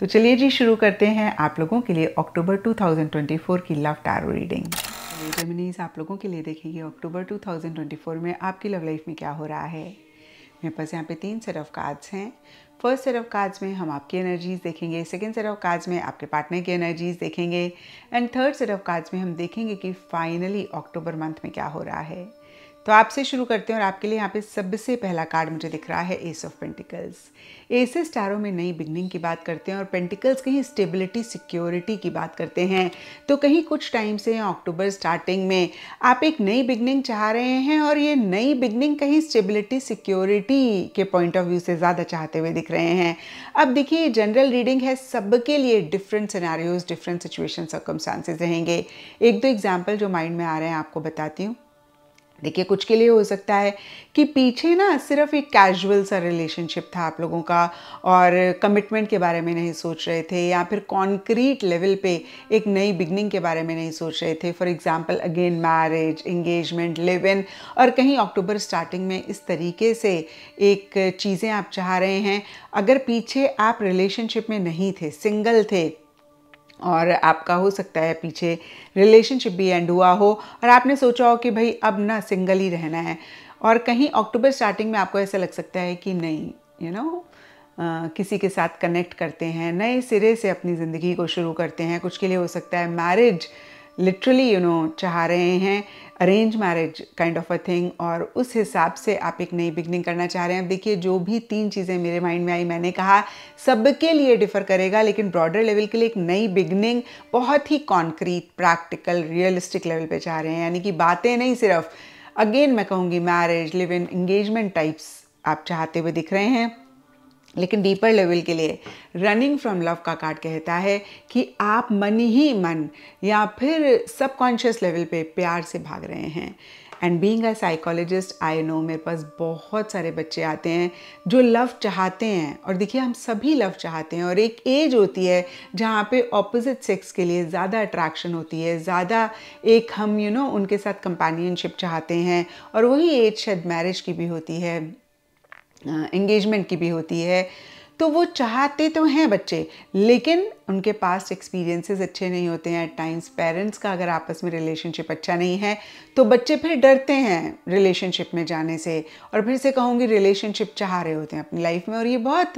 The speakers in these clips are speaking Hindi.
तो चलिए जी शुरू करते हैं आप लोगों के लिए अक्टूबर 2024 की लव टैरो रीडिंग जमीनीस आप लोगों के लिए देखेंगे अक्टूबर 2024 में आपकी लव लाइफ में क्या हो रहा है मेरे पास यहाँ पे तीन सेट ऑफ कार्ड्स हैं फर्स्ट सेट ऑफ कार्ड्स में हम आपकी एनर्जीज देखेंगे सेकेंड सेट ऑफ कार्ड्स में आपके पार्टनर की एनर्जीज देखेंगे and third set of cards में हम देखेंगे कि फाइनली अक्टूबर मंथ में क्या हो रहा है तो आपसे शुरू करते हैं और आपके लिए यहाँ पे सबसे पहला कार्ड मुझे दिख रहा है एस ऑफ पेंटिकल्स एस टारों में नई बिगनिंग की बात करते हैं और पेंटिकल्स कहीं स्टेबिलिटी सिक्योरिटी की बात करते हैं तो कहीं कुछ टाइम से अक्टूबर स्टार्टिंग में आप एक नई बिगनिंग चाह रहे हैं और ये नई बिगनिंग कहीं स्टेबिलिटी सिक्योरिटी के पॉइंट ऑफ व्यू से ज़्यादा चाहते हुए दिख रहे हैं अब देखिए जनरल रीडिंग है सबके लिए different scenarios different situation circumstances रहेंगे एक दो एग्जाम्पल जो माइंड में आ रहे हैं आपको बताती हूँ देखिए कुछ के लिए हो सकता है कि पीछे ना सिर्फ एक कैजुअल सा रिलेशनशिप था आप लोगों का और कमिटमेंट के बारे में नहीं सोच रहे थे या फिर कॉन्क्रीट लेवल पे एक नई बिगनिंग के बारे में नहीं सोच रहे थे for example again marriage engagement live in और कहीं अक्टूबर स्टार्टिंग में इस तरीके से एक चीज़ें आप चाह रहे हैं अगर पीछे आप रिलेशनशिप में नहीं थे सिंगल थे और आपका हो सकता है पीछे रिलेशनशिप भी एंड हुआ हो और आपने सोचा हो कि भाई अब ना सिंगल ही रहना है और कहीं अक्टूबर स्टार्टिंग में आपको ऐसा लग सकता है कि नहीं you you know know, Uh, किसी के साथ कनेक्ट करते हैं नए सिरे से अपनी ज़िंदगी को शुरू करते हैं कुछ के लिए हो सकता है मैरिज लिटरली यू नो चाह रहे हैं arrange marriage kind of a thing और उस हिसाब से आप एक नई बिगनिंग करना चाह रहे हैं अब देखिए जो भी तीन चीज़ें मेरे माइंड में आई मैंने कहा सबके लिए डिफ़र करेगा लेकिन ब्रॉडर लेवल के लिए एक नई बिगनिंग बहुत ही कॉन्क्रीट प्रैक्टिकल रियलिस्टिक लेवल पे चाह रहे हैं यानी कि बातें नहीं सिर्फ अगेन मैं कहूँगी marriage live in engagement types आप चाहते हुए दिख रहे हैं लेकिन डीपर लेवल के लिए रनिंग फ्रॉम लव का कार्ड कहता है कि आप मन ही मन या फिर सबकॉन्शियस लेवल पे प्यार से भाग रहे हैं and being a psychologist I know मेरे पास बहुत सारे बच्चे आते हैं जो लव चाहते हैं और देखिए हम सभी लव चाहते हैं और एक एज होती है जहाँ पे ऑपोजिट सेक्स के लिए ज़्यादा अट्रैक्शन होती है ज़्यादा एक हम यू you नो know, उनके साथ कंपेनियनशिप चाहते हैं और वही एज शायद मैरिज की भी होती है एंगेजमेंट की भी होती है तो वो चाहते तो हैं बच्चे लेकिन उनके पास एक्सपीरियंसेस अच्छे नहीं होते हैं एट टाइम्स पेरेंट्स का अगर आपस में रिलेशनशिप अच्छा नहीं है तो बच्चे फिर डरते हैं रिलेशनशिप में जाने से और फिर से कहूँगी रिलेशनशिप चाह रहे होते हैं अपनी लाइफ में और ये बहुत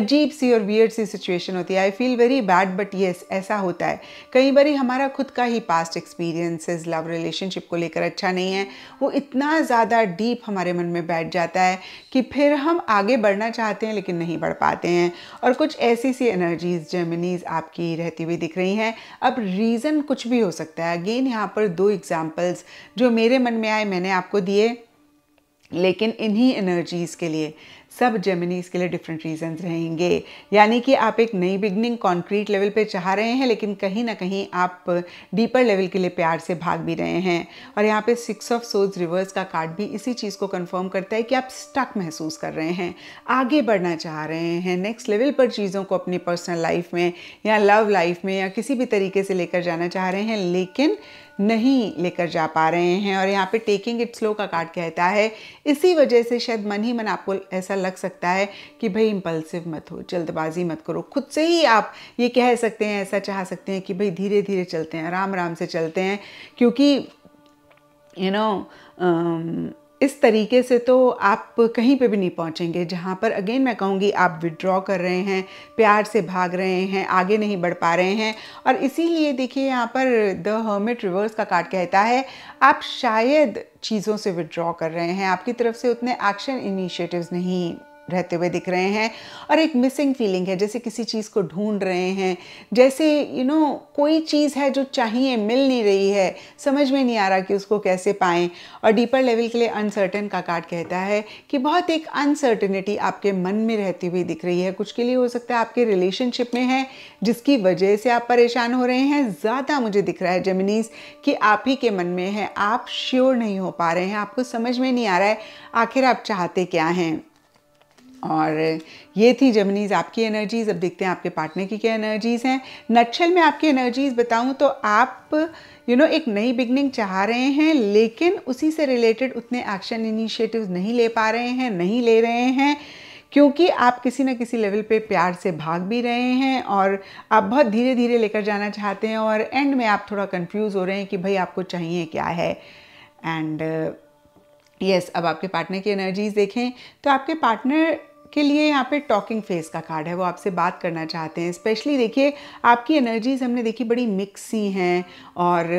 अजीब सी और वियर्ड सी सिचुएशन होती है I feel very bad but yes ऐसा होता है कई बार हमारा खुद का ही पास्ट एक्सपीरियंसेस लव रिलेशनशिप को लेकर अच्छा नहीं है वो इतना ज़्यादा डीप हमारे मन में बैठ जाता है कि फिर हम आगे बढ़ना चाहते हैं लेकिन नहीं बढ़ पाते आते हैं और कुछ ऐसी सी एनर्जीज जर्मनीज आपकी रहती हुई दिख रही हैं अब रीज़न कुछ भी हो सकता है अगेन यहाँ पर दो एग्जाम्पल्स जो मेरे मन में आए मैंने आपको दिए लेकिन इन्हीं एनर्जीज़ के लिए सब जेमिनीज के लिए डिफरेंट रीजंस रहेंगे यानी कि आप एक नई बिगनिंग कॉन्क्रीट लेवल पे चाह रहे हैं लेकिन कहीं ना कहीं आप डीपर लेवल के लिए प्यार से भाग भी रहे हैं और यहाँ पे सिक्स ऑफ सोज रिवर्स का कार्ड भी इसी चीज़ को कन्फर्म करता है कि आप स्टक महसूस कर रहे हैं आगे बढ़ना चाह रहे हैं नेक्स्ट लेवल पर चीज़ों को अपनी पर्सनल लाइफ में या लव लाइफ में या किसी भी तरीके से लेकर जाना चाह रहे हैं लेकिन नहीं लेकर जा पा रहे हैं और यहाँ पे टेकिंग इट स्लो का कार्ड कहता है इसी वजह से शायद मन ही मन आपको ऐसा लग सकता है कि भाई इम्पल्सिव मत हो जल्दबाजी मत करो खुद से ही आप ये कह सकते हैं ऐसा चाह सकते हैं कि भाई धीरे धीरे चलते हैं आराम आराम से चलते हैं क्योंकि you you know know, um, इस तरीके से तो आप कहीं पे भी नहीं पहुंचेंगे जहाँ पर अगेन मैं कहूँगी आप विड्रॉ कर रहे हैं प्यार से भाग रहे हैं आगे नहीं बढ़ पा रहे हैं और इसीलिए देखिए यहाँ पर द हर्मिट रिवर्स का कार्ड कहता है आप शायद चीज़ों से विड्रॉ कर रहे हैं आपकी तरफ से उतने एक्शन इनिशिएटिव्स नहीं रहते हुए दिख रहे हैं और एक मिसिंग फीलिंग है जैसे किसी चीज़ को ढूंढ रहे हैं जैसे यू you नो know, कोई चीज़ है जो चाहिए मिल नहीं रही है समझ में नहीं आ रहा कि उसको कैसे पाएँ और डीपर लेवल के लिए अनसर्टन का कार्ड कहता है कि बहुत एक अनसर्टनिटी आपके मन में रहती हुई दिख रही है कुछ के लिए हो सकता है आपके रिलेशनशिप में है जिसकी वजह से आप परेशान हो रहे हैं ज़्यादा मुझे दिख रहा है जमनीस कि आप ही के मन में है आप श्योर नहीं हो पा रहे हैं आपको समझ में नहीं आ रहा है आखिर आप चाहते क्या हैं और ये थी जमनीज आपकी एनर्जीज अब देखते हैं आपके पार्टनर की क्या एनर्जीज हैं नक्शल में आपकी एनर्जीज बताऊं तो आप यू you नो know, एक नई बिगनिंग चाह रहे हैं लेकिन उसी से रिलेटेड उतने एक्शन इनिशिएटिव्स नहीं ले पा रहे हैं नहीं ले रहे हैं क्योंकि आप किसी न किसी लेवल पे प्यार से भाग भी रहे हैं और आप बहुत धीरे धीरे लेकर जाना चाहते हैं और एंड में आप थोड़ा कंफ्यूज हो रहे हैं कि भाई आपको चाहिए क्या है एंड यस yes, अब आपके पार्टनर की एनर्जीज देखें तो आपके पार्टनर के लिए यहाँ पे टॉकिंग फेस का कार्ड है वो आपसे बात करना चाहते हैं स्पेशली देखिए आपकी एनर्जीज हमने देखी बड़ी मिक्स हैं और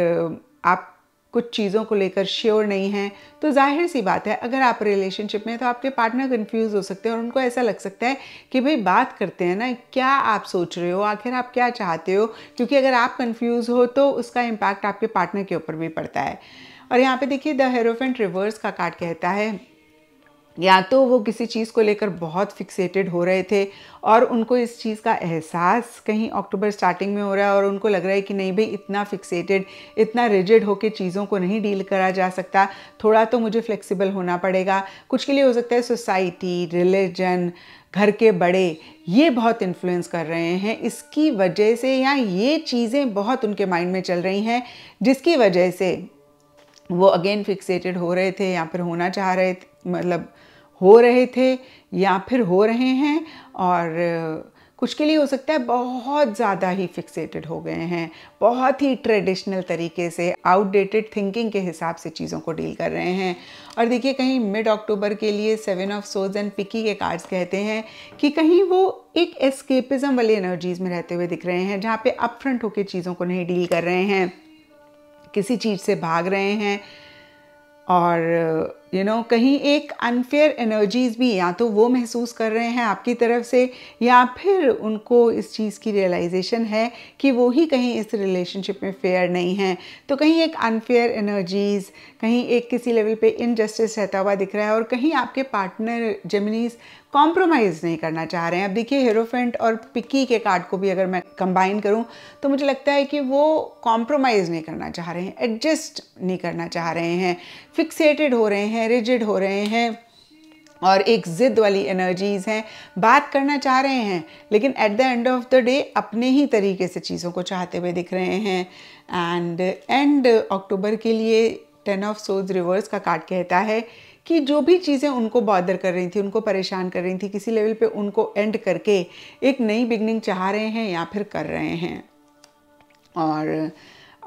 आप कुछ चीज़ों को लेकर श्योर नहीं हैं तो जाहिर सी बात है अगर आप रिलेशनशिप में तो आपके पार्टनर कंफ्यूज हो सकते हैं और उनको ऐसा लग सकता है कि भाई बात करते हैं ना क्या आप सोच रहे हो आखिर आप क्या चाहते हो क्योंकि अगर आप कंफ्यूज हो तो उसका इम्पैक्ट आपके पार्टनर के ऊपर भी पड़ता है और यहाँ पे देखिए द हेरोफेंट रिवर्स का कार्ड कहता है या तो वो किसी चीज़ को लेकर बहुत फिक्सेटेड हो रहे थे और उनको इस चीज़ का एहसास कहीं अक्टूबर स्टार्टिंग में हो रहा है और उनको लग रहा है कि नहीं भाई इतना फिक्सेटेड इतना रिजिड होकर चीज़ों को नहीं डील करा जा सकता थोड़ा तो मुझे फ्लेक्सिबल होना पड़ेगा कुछ के लिए हो सकता है सोसाइटी रिलीजन घर के बड़े ये बहुत इन्फ्लुएंस कर रहे हैं इसकी वजह से या ये चीज़ें बहुत उनके माइंड में चल रही हैं जिसकी वजह से वो अगेन फिक्सेटेड हो रहे थे या फिर होना चाह रहे थे मतलब हो रहे थे या फिर हो रहे हैं और कुछ के लिए हो सकता है बहुत ज़्यादा ही फिक्सेटेड हो गए हैं बहुत ही ट्रेडिशनल तरीके से आउटडेटेड थिंकिंग के हिसाब से चीज़ों को डील कर रहे हैं और देखिए कहीं मिड अक्टूबर के लिए सेवन ऑफ सोज एंड पिकी के कार्ड्स कहते हैं कि कहीं वो एक एस्केपिज़म वाली एनर्जीज़ में रहते हुए दिख रहे हैं जहाँ पे अपफ्रंट होकर चीज़ों को नहीं डील कर रहे हैं किसी चीज़ से भाग रहे हैं और यू you नो know, कहीं एक अनफेयर एनर्जीज़ भी या तो वो महसूस कर रहे हैं आपकी तरफ से या फिर उनको इस चीज़ की रियलाइजेशन है कि वो ही कहीं इस रिलेशनशिप में फेयर नहीं है तो कहीं एक अनफेयर एनर्जीज़ कहीं एक किसी लेवल पे इनजस्टिस रहता हुआ दिख रहा है और कहीं आपके पार्टनर जेमिनीज कॉम्प्रोमाइज़ नहीं करना चाह रहे हैं अब देखिए हेरोफेंट और पिक्की के कार्ड को भी अगर मैं कंबाइन करूं तो मुझे लगता है कि वो कॉम्प्रोमाइज़ नहीं करना चाह रहे हैं एडजस्ट नहीं करना चाह रहे हैं फिक्सेटेड हो रहे हैं रिजिड हो रहे हैं और एक ज़िद वाली एनर्जीज़ हैं बात करना चाह रहे हैं लेकिन at the end of the day अपने ही तरीके से चीज़ों को चाहते हुए दिख रहे हैं एंड एंड अक्टूबर के लिए टेन ऑफ सोज रिवर्स का कार्ड कहता है कि जो भी चीज़ें उनको बॉदर कर रही थी उनको परेशान कर रही थी किसी लेवल पे उनको एंड करके एक नई बिगनिंग चाह रहे हैं या फिर कर रहे हैं और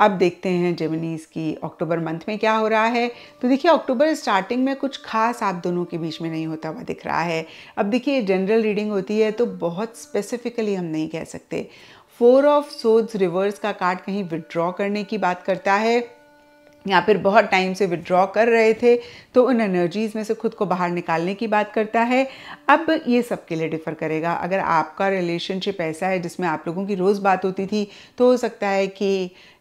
अब देखते हैं जेमिनीज की अक्टूबर मंथ में क्या हो रहा है तो देखिए अक्टूबर स्टार्टिंग में कुछ खास आप दोनों के बीच में नहीं होता हुआ दिख रहा है अब देखिए जनरल रीडिंग होती है तो बहुत स्पेसिफिकली हम नहीं कह सकते फोर ऑफ सोज रिवर्स का कार्ड कहीं विड्रॉ करने की बात करता है या फिर बहुत टाइम से विड्रॉ कर रहे थे तो उन एनर्जीज़ में से खुद को बाहर निकालने की बात करता है अब ये सब के लिए डिफ़र करेगा अगर आपका रिलेशनशिप ऐसा है जिसमें आप लोगों की रोज़ बात होती थी तो हो सकता है कि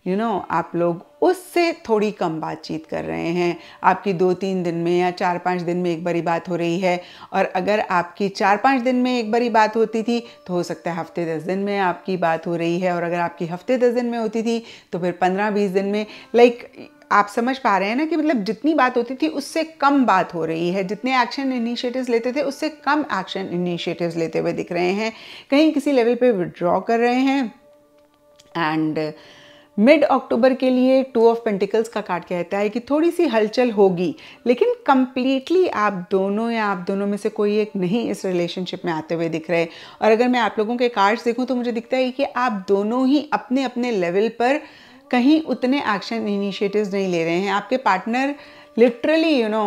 यू you नो know, आप लोग उससे थोड़ी कम बातचीत कर रहे हैं आपकी दो तीन दिन में या चार पाँच दिन में एक बारी बात हो रही है और अगर आपकी चार पाँच दिन में एक बारी बात होती थी तो हो सकता है हफ्ते दस दिन में आपकी बात हो रही है और अगर आपकी हफ्ते दस दिन में होती थी तो फिर पंद्रह बीस दिन में लाइक आप समझ पा रहे हैं ना कि मतलब जितनी बात होती थी उससे कम बात हो रही है जितने एक्शन इनिशिएटिव्स लेते थे उससे कम एक्शन इनिशिएटिव्स लेते हुए दिख रहे हैं कहीं किसी लेवल पे विड्रॉ कर रहे हैं एंड मिड अक्टूबर के लिए टू ऑफ पेंटिकल्स का कार्ड कहता है कि थोड़ी सी हलचल होगी लेकिन कम्प्लीटली आप दोनों या आप दोनों में से कोई एक नहीं इस रिलेशनशिप में आते हुए दिख रहे और अगर मैं आप लोगों के कार्ड्स देखूं तो मुझे दिखता है कि आप दोनों ही अपने अपने लेवल पर कहीं उतने एक्शन इनिशिएटिव्स नहीं ले रहे हैं आपके partner literally you know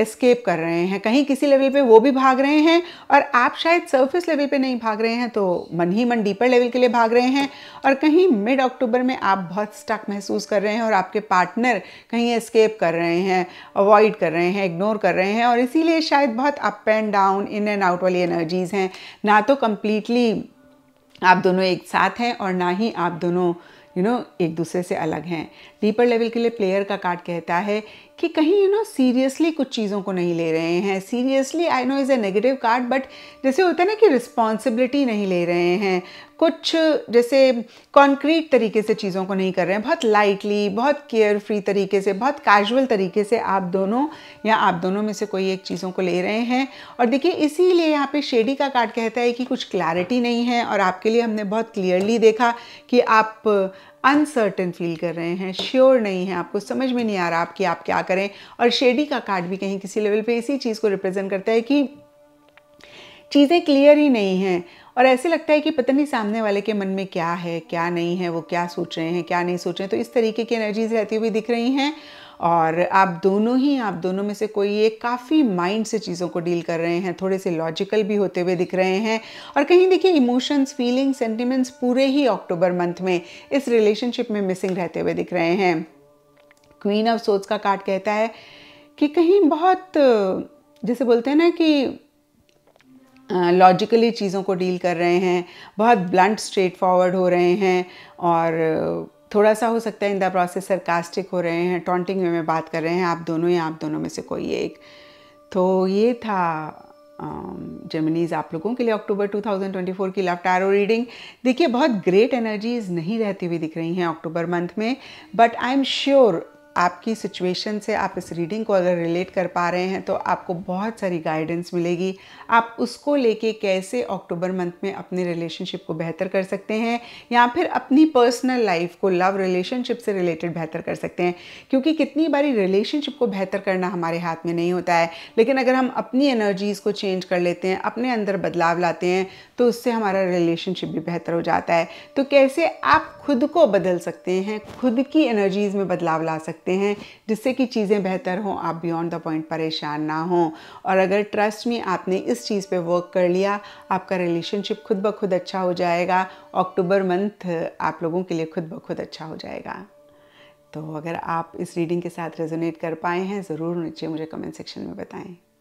escape कर रहे हैं कहीं किसी लेवल पे वो भी भाग रहे हैं और आप शायद सरफेस लेवल पे नहीं भाग रहे हैं तो मन ही मन डीपर लेवल के लिए भाग रहे हैं और कहीं मिड अक्टूबर में आप बहुत स्टक महसूस कर रहे हैं और आपके पार्टनर कहीं एस्केप कर रहे हैं अवॉइड कर रहे हैं इग्नोर कर रहे हैं और इसीलिए शायद बहुत up and down in and out वाली एनर्जीज़ हैं ना तो कम्प्लीटली आप दोनों एक साथ हैं और ना ही आप दोनों यू you नो know, एक दूसरे से अलग हैं डीपर लेवल के लिए प्लेयर का कार्ड कहता है कि कहीं यू नो सीरियसली कुछ चीज़ों को नहीं ले रहे हैं seriously I know is a negative card but जैसे होता है ना कि रिस्पॉन्सिबिलिटी नहीं ले रहे हैं कुछ जैसे कॉन्क्रीट तरीके से चीज़ों को नहीं कर रहे हैं बहुत लाइटली बहुत केयर फ्री तरीके से बहुत कैजुअल तरीके से आप दोनों या आप दोनों में से कोई एक चीज़ों को ले रहे हैं और देखिए इसीलिए यहाँ पे शेडी का कार्ड कहता है कि कुछ क्लैरिटी नहीं है और आपके लिए हमने बहुत क्लियरली देखा कि आप अनसर्टन फील कर रहे हैं श्योर नहीं है आपको समझ में नहीं आ रहा आप कि आप क्या करें और शेडी का कार्ड भी कहीं किसी लेवल पे इसी चीज़ को रिप्रेजेंट करता है कि चीज़ें क्लियर ही नहीं हैं और ऐसे लगता है कि पता नहीं सामने वाले के मन में क्या है क्या नहीं है वो क्या सोच रहे हैं क्या नहीं सोच रहे हैं तो इस तरीके की एनर्जीज रहती हुई दिख रही हैं और आप दोनों ही आप दोनों में से कोई एक काफ़ी माइंड से चीज़ों को डील कर रहे हैं थोड़े से लॉजिकल भी होते हुए दिख रहे हैं और कहीं देखिए इमोशंस फीलिंग्स सेंटिमेंट्स पूरे ही अक्टूबर मंथ में इस रिलेशनशिप में मिसिंग रहते हुए दिख रहे हैं क्वीन ऑफ सोच का कार्ड कहता है कि कहीं बहुत जैसे बोलते हैं ना कि लॉजिकली चीज़ों को डील कर रहे हैं बहुत ब्लंट स्ट्रेट फॉरवर्ड हो रहे हैं और थोड़ा सा हो सकता है इन द प्रोसेस सरकास्टिक हो रहे हैं टॉन्टिंग वे में बात कर रहे हैं आप दोनों या आप दोनों में से कोई एक तो ये था जर्मनीज़ um, आप लोगों के लिए अक्टूबर 2024 की लव टैरो रीडिंग देखिए बहुत ग्रेट एनर्जीज नहीं रहती हुई दिख रही हैं अक्टूबर मंथ में बट आई एम श्योर आपकी सिचुएशन से आप इस रीडिंग को अगर रिलेट कर पा रहे हैं तो आपको बहुत सारी गाइडेंस मिलेगी आप उसको लेके कैसे अक्टूबर मंथ में अपने रिलेशनशिप को बेहतर कर सकते हैं या फिर अपनी पर्सनल लाइफ को लव रिलेशनशिप से रिलेटेड बेहतर कर सकते हैं क्योंकि कितनी बारी रिलेशनशिप को बेहतर करना हमारे हाथ में नहीं होता है लेकिन अगर हम अपनी एनर्जीज़ को चेंज कर लेते हैं अपने अंदर बदलाव लाते हैं तो उससे हमारा रिलेशनशिप भी बेहतर हो जाता है तो कैसे आप खुद को बदल सकते हैं खुद की एनर्जीज़ में बदलाव ला सकते सकते हैं जिससे कि चीज़ें बेहतर हों आप बियॉन्ड द पॉइंट परेशान ना हों और अगर ट्रस्ट में आपने इस चीज़ पे वर्क कर लिया आपका रिलेशनशिप खुद ब खुद अच्छा हो जाएगा अक्टूबर मंथ आप लोगों के लिए खुद ब खुद अच्छा हो जाएगा तो अगर आप इस रीडिंग के साथ रेजोनेट कर पाए हैं ज़रूर नीचे मुझे कमेंट सेक्शन में बताएं